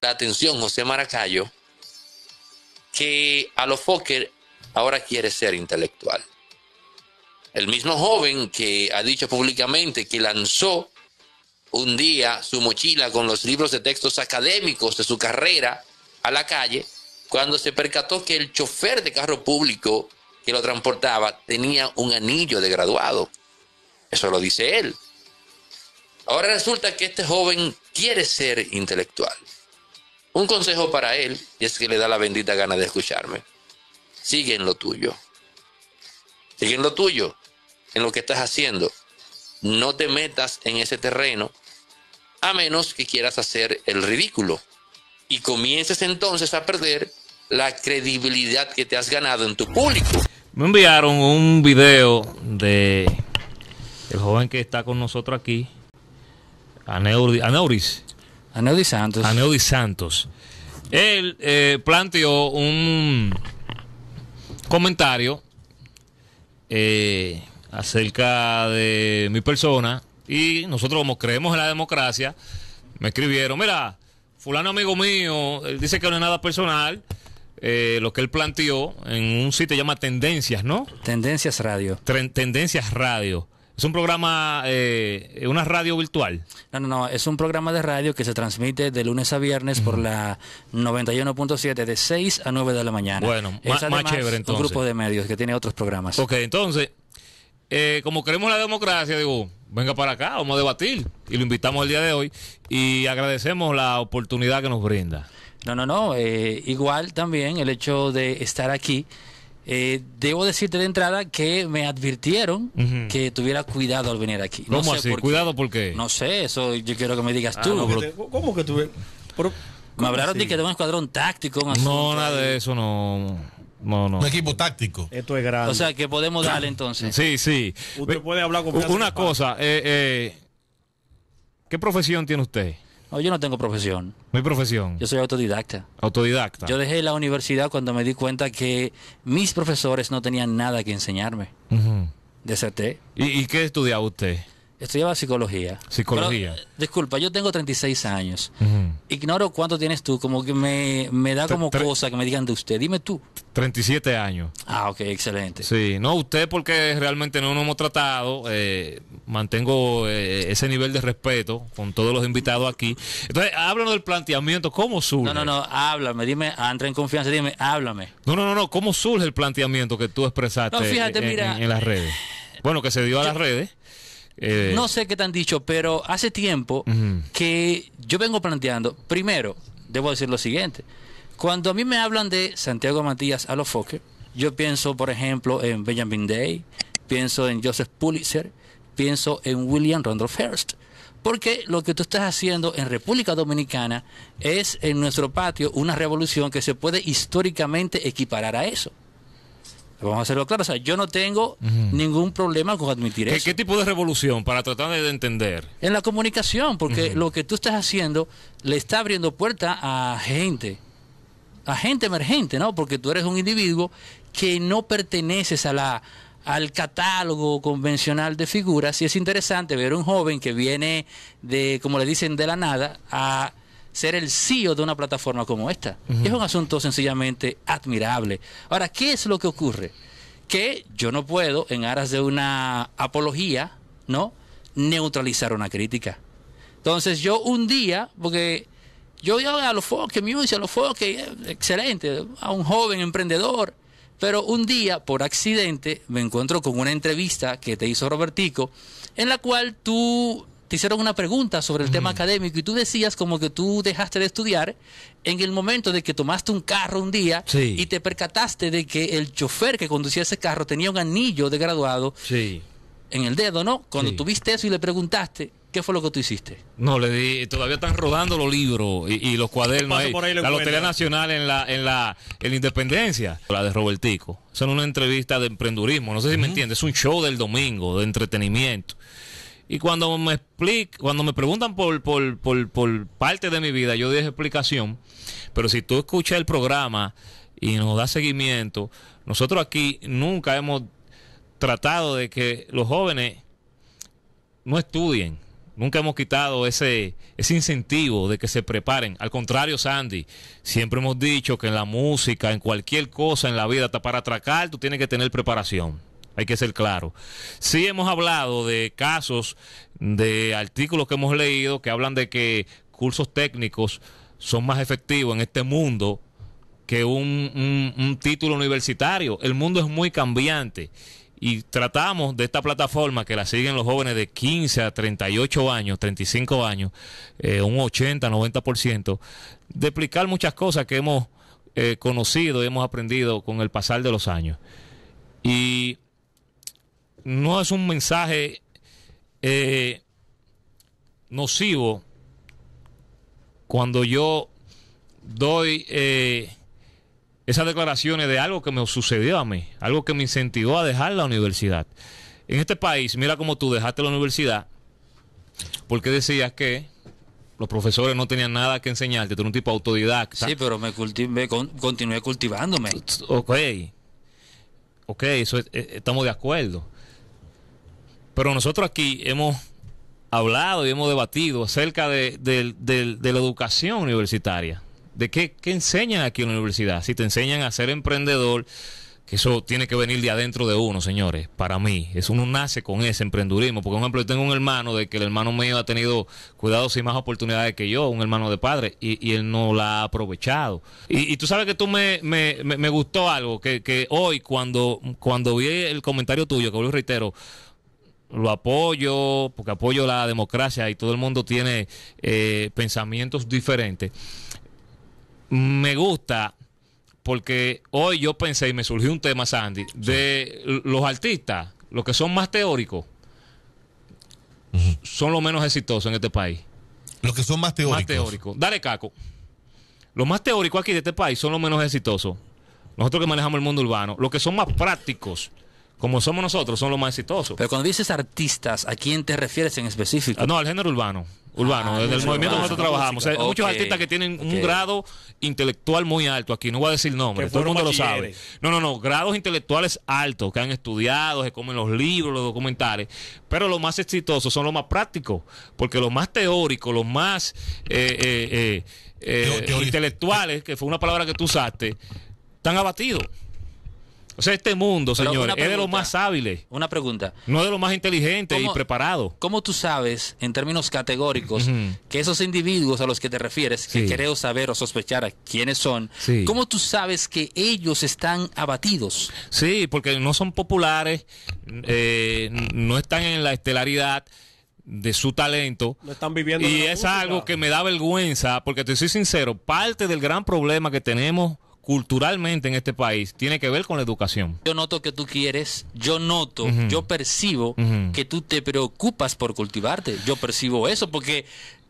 La atención, José Maracayo, que a los Fokker ahora quiere ser intelectual. El mismo joven que ha dicho públicamente que lanzó un día su mochila con los libros de textos académicos de su carrera a la calle, cuando se percató que el chofer de carro público que lo transportaba tenía un anillo de graduado. Eso lo dice él. Ahora resulta que este joven quiere ser intelectual. Un consejo para él, y es que le da la bendita gana de escucharme. Sigue en lo tuyo. Sigue en lo tuyo en lo que estás haciendo. No te metas en ese terreno a menos que quieras hacer el ridículo y comiences entonces a perder la credibilidad que te has ganado en tu público. Me enviaron un video de el joven que está con nosotros aquí, Aneuris. Aneuris Santos. Aneuris Santos. Él eh, planteó un comentario eh, acerca de mi persona y nosotros como creemos en la democracia, me escribieron, mira, fulano amigo mío, él dice que no es nada personal, eh, lo que él planteó en un sitio que llama Tendencias, ¿no? Tendencias Radio. Tendencias Radio. Es un programa, eh, una radio virtual. No, no, no, es un programa de radio que se transmite de lunes a viernes por la 91.7 de 6 a 9 de la mañana. Bueno, más, chévere entonces. Un grupo de medios que tiene otros programas. Ok, entonces, eh, como queremos la democracia, digo, venga para acá, vamos a debatir. Y lo invitamos el día de hoy y agradecemos la oportunidad que nos brinda. No, no, no. Eh, igual también el hecho de estar aquí. Eh, debo decirte de entrada que me advirtieron que tuviera cuidado al venir aquí. No ¿Cómo así? ¿Cuidado por qué? No sé, eso yo quiero que me digas ah, tú. ¿Cómo que tuve? Me hablaron de que tengo un escuadrón táctico. no, nada de eso, no. No, no. Un equipo táctico. Esto es grande. O sea, que podemos darle entonces. Sí, sí. Usted puede hablar con Una cosa, eh, eh, ¿qué profesión tiene usted? yo no tengo profesión. ¿Mi profesión? Yo soy autodidacta. Autodidacta. Yo dejé la universidad cuando me di cuenta que mis profesores no tenían nada que enseñarme. Uh ¿Y, ¿Y qué estudiaba usted? Estudiaba psicología. Psicología. Eh, disculpa, yo tengo 36 años. Ignoro cuánto tienes tú. Como que me, da como cosa que me digan de usted. Dime tú. 37 años. Ah, ok, excelente. Sí, no, usted porque realmente no nos hemos tratado. Eh, mantengo eh, ese nivel de respeto con todos los invitados aquí. Entonces, háblanos del planteamiento. ¿Cómo surge? No, no, no, háblame. Dime, entra en confianza. Dime, háblame. No, no, no, no. ¿Cómo surge el planteamiento que tú expresaste en, las redes? Bueno, que se dio a las redes. Eh, no sé qué te han dicho, pero hace tiempo que yo vengo planteando, primero, debo decir lo siguiente, cuando a mí me hablan de Santiago Matías a los foques, yo pienso, por ejemplo, en Benjamin Day, pienso en Joseph Pulitzer, pienso en William Randolph Hearst. Porque lo que tú estás haciendo en República Dominicana es en nuestro patio una revolución que se puede históricamente equiparar a eso. Vamos a hacerlo claro. O sea, yo no tengo ningún problema con admitir ¿Qué, eso. ¿Qué tipo de revolución para tratar de entender? En la comunicación, porque lo que tú estás haciendo le está abriendo puerta a gente, a gente emergente, ¿no? Porque tú eres un individuo que no perteneces a la al catálogo convencional de figuras y es interesante ver un joven que viene de, como le dicen, de la nada a ser el CEO de una plataforma como esta. Es un asunto sencillamente admirable. Ahora, ¿qué es lo que ocurre? Que yo no puedo, en aras de una apología, ¿no? Neutralizar una crítica. Entonces yo un día, porque yo iba a los Fox Music, a los Fox, excelente, a un joven emprendedor, pero un día, por accidente, me encuentro con una entrevista que te hizo Robertico, en la cual tú te hicieron una pregunta sobre el tema académico y tú decías como que tú dejaste de estudiar en el momento de que tomaste un carro un día y te percataste de que el chofer que conducía ese carro tenía un anillo de graduado en el dedo, ¿no? Cuando tuviste eso y le preguntaste, ¿Qué fue lo que tú hiciste? No, le di, todavía están rodando los libros y, los cuadernos. Ahí. la Lotería Nacional en la, en la, Independencia. La de Robertico. Son una entrevista de emprendurismo. No sé si me entiendes. Es un show del domingo, de entretenimiento. Y cuando me explico, cuando me preguntan por, por, por, parte de mi vida, yo doy explicación. Pero si tú escuchas el programa y nos das seguimiento, nosotros aquí nunca hemos tratado de que los jóvenes no estudien. Nunca hemos quitado ese, ese incentivo de que se preparen. Al contrario, Sandy, siempre hemos dicho que en la música, en cualquier cosa en la vida, hasta para atracar, tú tienes que tener preparación hay que ser claro. Sí hemos hablado de casos, de artículos que hemos leído que hablan de que cursos técnicos son más efectivos en este mundo que un, título universitario. El mundo es muy cambiante y tratamos de esta plataforma que la siguen los jóvenes de 15 a 38 años, 35 años, eh, un 80, 90%, de explicar muchas cosas que hemos eh, conocido y hemos aprendido con el pasar de los años. Y no es un mensaje eh, nocivo cuando yo doy eh, esas declaraciones de algo que me sucedió a mí, algo que me incentivó a dejar la universidad. En este país, mira cómo tú dejaste la universidad porque decías que los profesores no tenían nada que enseñarte, tú eres un tipo autodidacta. Sí, pero me, continué cultivándome. Ok, ok, eh, estamos de acuerdo. Pero nosotros aquí hemos hablado y hemos debatido acerca de, la educación universitaria. ¿De qué, enseñan aquí en la universidad? Si te enseñan a ser emprendedor, que eso tiene que venir de adentro de uno, señores, para mí. Eso uno nace con ese emprendurismo. Porque, Por ejemplo, yo tengo un hermano de que el hermano mío ha tenido cuidados y más oportunidades que yo, un hermano de padre, y, él no la ha aprovechado. Y, tú sabes que tú me, me, gustó algo, que, hoy cuando, cuando vi el comentario tuyo, que lo reitero, lo apoyo, porque apoyo la democracia y todo el mundo tiene eh, pensamientos diferentes. Me gusta porque hoy yo pensé y me surgió un tema, Sandy, de los artistas, los que son más teóricos, son los menos exitosos en este país. Los que son más teóricos. Más teóricos. Dale, Caco. Los más teóricos aquí de este país son los menos exitosos. Nosotros que manejamos el mundo urbano, los que son más prácticos como somos nosotros, son los más exitosos. Pero cuando dices artistas, ¿a quién te refieres en específico? Ah, no, al género urbano. Urbano, ah, desde el movimiento que nosotros trabajamos. Hay eh, Muchos artistas que tienen un grado intelectual muy alto aquí, no voy a decir nombres, todo el mundo lo sabe. No, no, no, grados intelectuales altos, que han estudiado, se comen los libros, los documentales, pero los más exitosos son los más prácticos, porque los más teóricos, los más eh, eh, intelectuales, que fue una palabra que tú usaste, están abatidos. O sea, este mundo, señores, es de los más hábiles. Una pregunta. No de los más inteligentes y preparados. ¿Cómo tú sabes, en términos categóricos, que esos individuos a los que te refieres, que creo saber o sospechar quiénes son, cómo tú sabes que ellos están abatidos? Sí, porque no son populares, eh, no están en la estelaridad de su talento. No están viviendo. Y es algo que me da vergüenza, porque te soy sincero, parte del gran problema que tenemos culturalmente en este país tiene que ver con la educación. Yo noto que tú quieres, yo noto, yo percibo que tú te preocupas por cultivarte. Yo percibo eso porque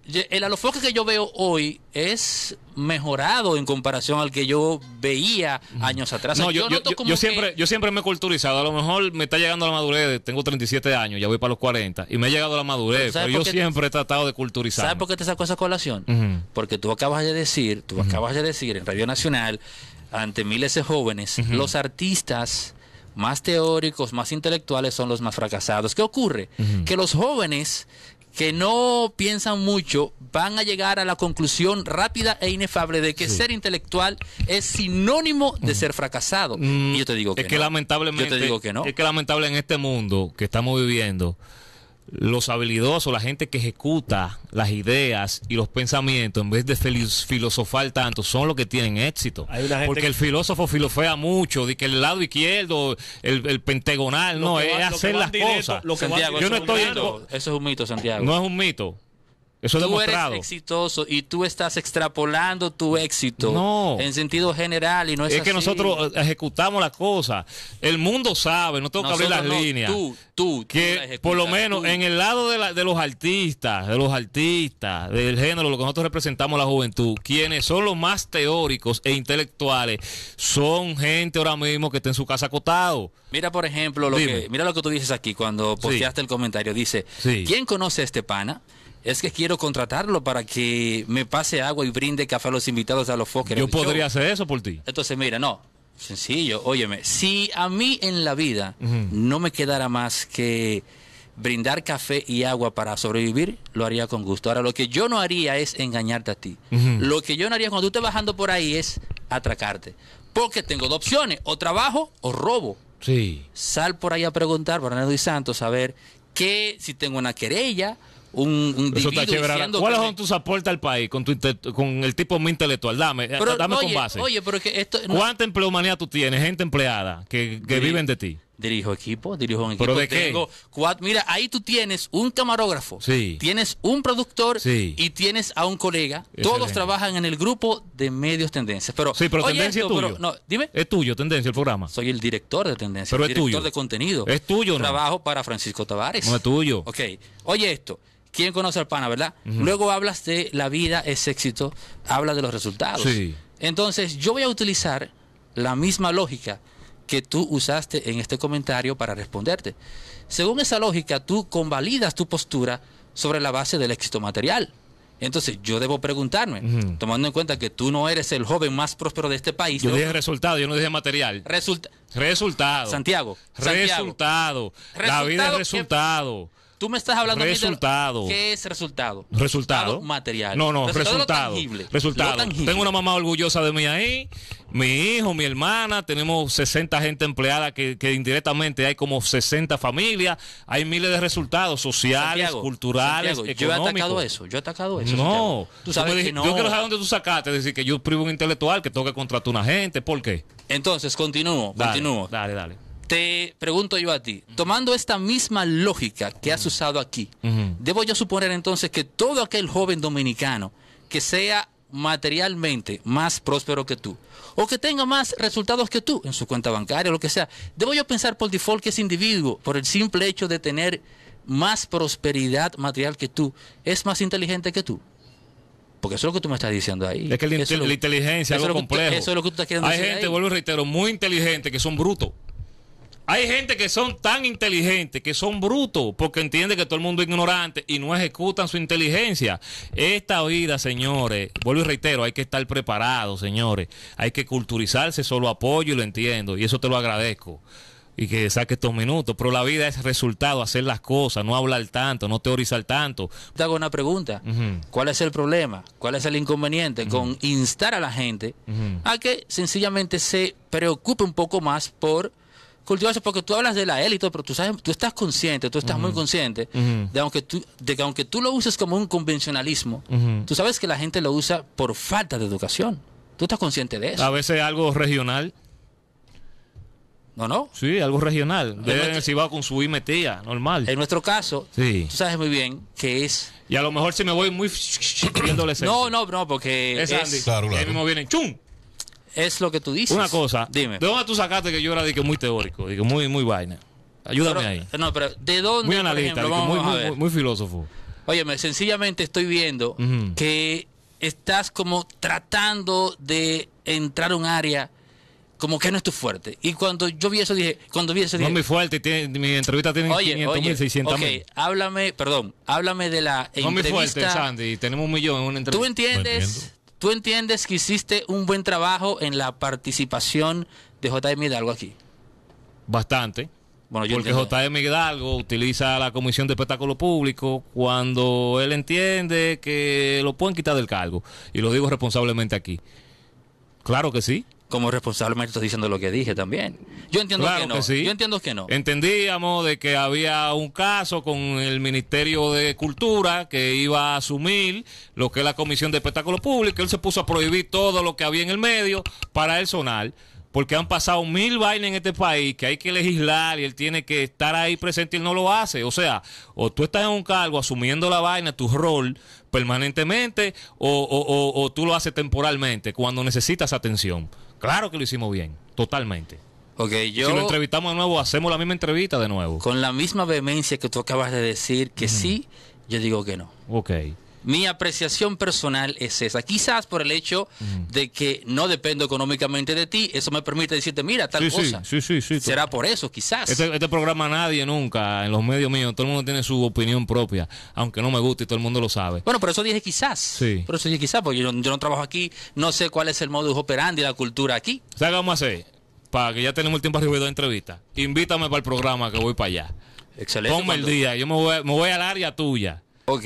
el alofoque que yo veo hoy es mejorado en comparación al que yo veía años atrás. yo, siempre, yo siempre me he culturizado. A lo mejor me está llegando la madurez. Tengo 37 años, ya voy para los 40. Y me he llegado a la madurez. Pero, yo siempre he tratado de culturizar. ¿Sabes por qué te sacó esa colación? Porque tú acabas de decir, tú acabas de decir en Radio Nacional, ante miles de jóvenes, los artistas más teóricos, más intelectuales son los más fracasados. ¿Qué ocurre? Que los jóvenes que no piensan mucho van a llegar a la conclusión rápida e inefable de que ser intelectual es sinónimo de ser fracasado. Mm, y yo te digo que, es que lamentablemente, yo te digo que no. Es que lamentable en este mundo que estamos viviendo, los habilidosos, la gente que ejecuta las ideas y los pensamientos, en vez de filosofar tanto, son los que tienen éxito. Porque el filósofo filosofea mucho, de que el lado izquierdo, el, pentagonal, no, es hacer las cosas. eso es un mito, Santiago. No es un mito. Eso tú demostrado. eres exitoso y tú estás extrapolando tu éxito en sentido general y no es, es que nosotros eh, ejecutamos las cosas. El mundo sabe, no tengo que abrir las líneas. Tú, tú, por lo menos en el lado de, los artistas, de los artistas, del género, lo que nosotros representamos la juventud, quienes son los más teóricos e intelectuales, son gente ahora mismo que está en su casa acotado. Mira, por ejemplo, lo que mira lo que tú dices aquí cuando posteaste el comentario, dice, ¿quién conoce a este pana? Es que quiero contratarlo para que me pase agua y brinde café a los invitados a los Fokker. Yo podría hacer eso por ti. Entonces, mira, no, sencillo, óyeme, si a mí en la vida no me quedara más que brindar café y agua para sobrevivir, lo haría con gusto. Ahora, lo que yo no haría es engañarte a ti. Lo que yo no haría cuando tú estés bajando por ahí es atracarte. Porque tengo dos opciones, o trabajo o robo. Sí. Sal por ahí a preguntar, Bernardo y Santos, a ver qué, si tengo una querella, un, un Eso ¿Cuáles son tus aportes al país con, con el tipo muy intelectual? Dame, eh, con base. Oye, pero que esto, ¿Cuánta empleomanía tú tienes? Gente empleada que, que viven de ti. Dirijo equipo, dirijo un equipo. de qué? mira, ahí tú tienes un camarógrafo, sí. tienes un productor sí. y tienes a un colega. Todos trabajan en el grupo de medios tendencias. Pero, sí, pero tendencia es tuyo. Pero, no, dime. Es tuyo, tendencia, el programa. Soy el director de tendencia, pero el director de contenido. Es tuyo, ¿no? Trabajo para Francisco Tavares. No es tuyo. Ok. Oye esto. ¿Quién conoce al pana, verdad? Luego hablas de la vida es éxito, hablas de los resultados. Entonces, yo voy a utilizar la misma lógica que tú usaste en este comentario para responderte. Según esa lógica, tú convalidas tu postura sobre la base del éxito material. Entonces, yo debo preguntarme, tomando en cuenta que tú no eres el joven más próspero de este país. Yo dije resultado, yo no dije material. Resulta resultado. Santiago. Resultado. La vida es resultado. Tú me estás hablando De ¿Qué es resultado? Resultado. material. No, no, resultado. Resultado. tangible, resultado. Tengo una mamá orgullosa de mí ahí, mi hijo, mi hermana, tenemos 60 gente empleada que, indirectamente hay como 60 familias, hay miles de resultados sociales, culturales, Santiago, Yo he atacado eso, yo he atacado eso. No, tú sabes que no. Yo quiero saber dónde tú sacaste, decir que yo privo un intelectual que tengo que contratar una gente, ¿por qué? Entonces, continúo, continúo. Dale, dale te pregunto yo a ti, tomando esta misma lógica que has usado aquí, ¿debo yo suponer entonces que todo aquel joven dominicano que sea materialmente más próspero que tú o que tenga más resultados que tú en su cuenta bancaria, lo que sea, ¿debo yo pensar por default que ese individuo, por el simple hecho de tener más prosperidad material que tú, es más inteligente que tú? Porque eso es lo que tú me estás diciendo ahí. Es que la, inteligencia es algo complejo. eso es lo que tú estás queriendo Hay gente, vuelvo y reitero, muy inteligente que son brutos. Hay gente que son tan inteligentes, que son brutos, porque entiende que todo el mundo es ignorante y no ejecutan su inteligencia. Esta vida, señores, vuelvo y reitero, hay que estar preparados, señores. Hay que culturizarse, solo apoyo y lo entiendo, y eso te lo agradezco. Y que saque estos minutos, pero la vida es resultado, hacer las cosas, no hablar tanto, no teorizar tanto. Te hago una pregunta, ¿cuál es el problema? ¿Cuál es el inconveniente con instar a la gente a que sencillamente se preocupe un poco más por cultivarse porque tú hablas de la élite, pero tú sabes, tú estás consciente, tú estás muy consciente de, aunque tú, de que aunque tú lo uses como un convencionalismo, tú sabes que la gente lo usa por falta de educación. Tú estás consciente de eso. A veces algo regional. No, no. Sí, algo regional. si va con su metía, normal. En nuestro caso, tú sabes muy bien que es. Y a lo mejor si me voy muy. no, no, no, porque. Es, Andy. Claro, ahí mismo ¡Chum! es lo que tú dices. Una cosa, dime. ¿De dónde tú sacaste que yo era de que muy teórico, de que muy, muy vaina? Ayúdame ahí. No, pero ¿de dónde? Muy analista, muy, muy, muy, filósofo. Óyeme, sencillamente estoy viendo que estás como tratando de entrar a un área como que no es tu fuerte. Y cuando yo vi eso dije, cuando vi eso dije... No es muy fuerte, mi entrevista tiene 500.000, 600.000. oye, mil, okay, háblame, perdón, háblame de la entrevista... No muy fuerte, Sandy, tenemos un millón en una entrevista. ¿Tú entiendes? ¿Tú entiendes que hiciste un buen trabajo en la participación de JM Hidalgo aquí? Bastante. Bueno, yo porque JM Hidalgo utiliza la Comisión de Espectáculo Público cuando él entiende que lo pueden quitar del cargo. Y lo digo responsablemente aquí. Claro que sí como responsablemente estoy diciendo lo que dije también. Yo entiendo que no. Yo entiendo que no. Entendíamos de que había un caso con el Ministerio de Cultura que iba a asumir lo que es la Comisión de Espectáculos Públicos. Él se puso a prohibir todo lo que había en el medio para el sonar. Porque han pasado mil vainas en este país que hay que legislar y él tiene que estar ahí presente y él no lo hace. O sea, o tú estás en un cargo asumiendo la vaina, tu rol permanentemente, o tú lo haces temporalmente cuando necesitas atención. Claro que lo hicimos bien, totalmente. Okay, yo, si lo entrevistamos de nuevo, hacemos la misma entrevista de nuevo. Con la misma vehemencia que tú acabas de decir que sí, yo digo que no. Ok. Mi apreciación personal es esa. Quizás por el hecho de que no dependo económicamente de ti, eso me permite decirte, mira, tal cosa. Sí, sí, sí, Será por eso, quizás. Este, este, programa nadie nunca, en los medios míos, todo el mundo tiene su opinión propia, aunque no me guste y todo el mundo lo sabe. Bueno, por eso dije quizás. Sí. Por eso dije quizás, porque yo, no trabajo aquí, no sé cuál es el modus operandi, la cultura aquí. O vamos a hacer? Para que ya tenemos el tiempo arriba de dos entrevistas. Invítame para el programa que voy para allá. Excelente. Ponme el día, yo me voy, me voy al área tuya. Ok.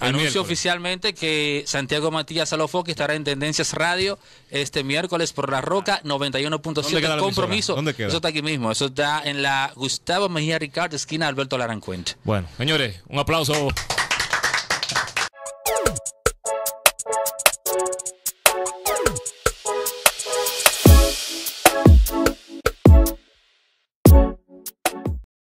Anuncio oficialmente que Santiago Matías Alofoque estará en Tendencias Radio este miércoles por La Roca 91.7 ah. Compromiso. ¿Dónde queda? Eso está aquí mismo, eso está en la Gustavo Mejía Ricardo, esquina Alberto Larancuente. Bueno, señores, un aplauso.